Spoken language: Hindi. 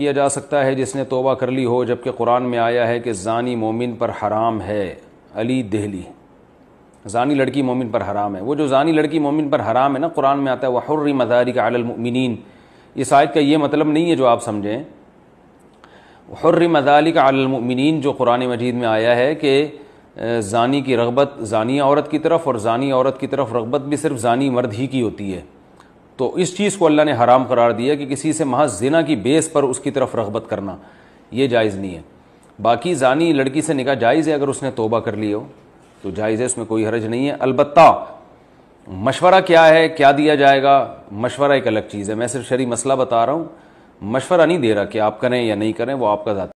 किया जा सकता है जिसने तोबा कर ली हो जबकि कुरान में आया है कि जानी मोमिन पर हराम है अली दहली जानी लड़की मोमिन पर हराम है वो जो जानी लड़की मोमिन पर हराम है ना कुरान में आता है वह वहर्री मदारी का आलमिन इस आयत का ये मतलब नहीं है जो आप समझें हर्र मदारी का अलमिन जो कुरान मजीद में आया है कि जानी की रगबत जानी औरत की तरफ और जानी औरत की तरफ रगबत भी सिर्फ जानी मर्द ही की होती है तो इस चीज़ को अल्लाह ने हराम करार दिया कि किसी से महज जिना की बेस पर उसकी तरफ रगबत करना ये जायज़ नहीं है बाकी जानी लड़की से निकाह जायज़ है अगर उसने तोबा कर लिया हो तो जायज़ है उसमें कोई हरज नहीं है अलबत् मशवरा क्या है क्या दिया जाएगा मशवरा एक अलग चीज़ है मैं सिर्फ शरी मसला बता रहा हूँ मशवरा नहीं दे रहा कि आप करें या नहीं करें वो आपका ज़ाती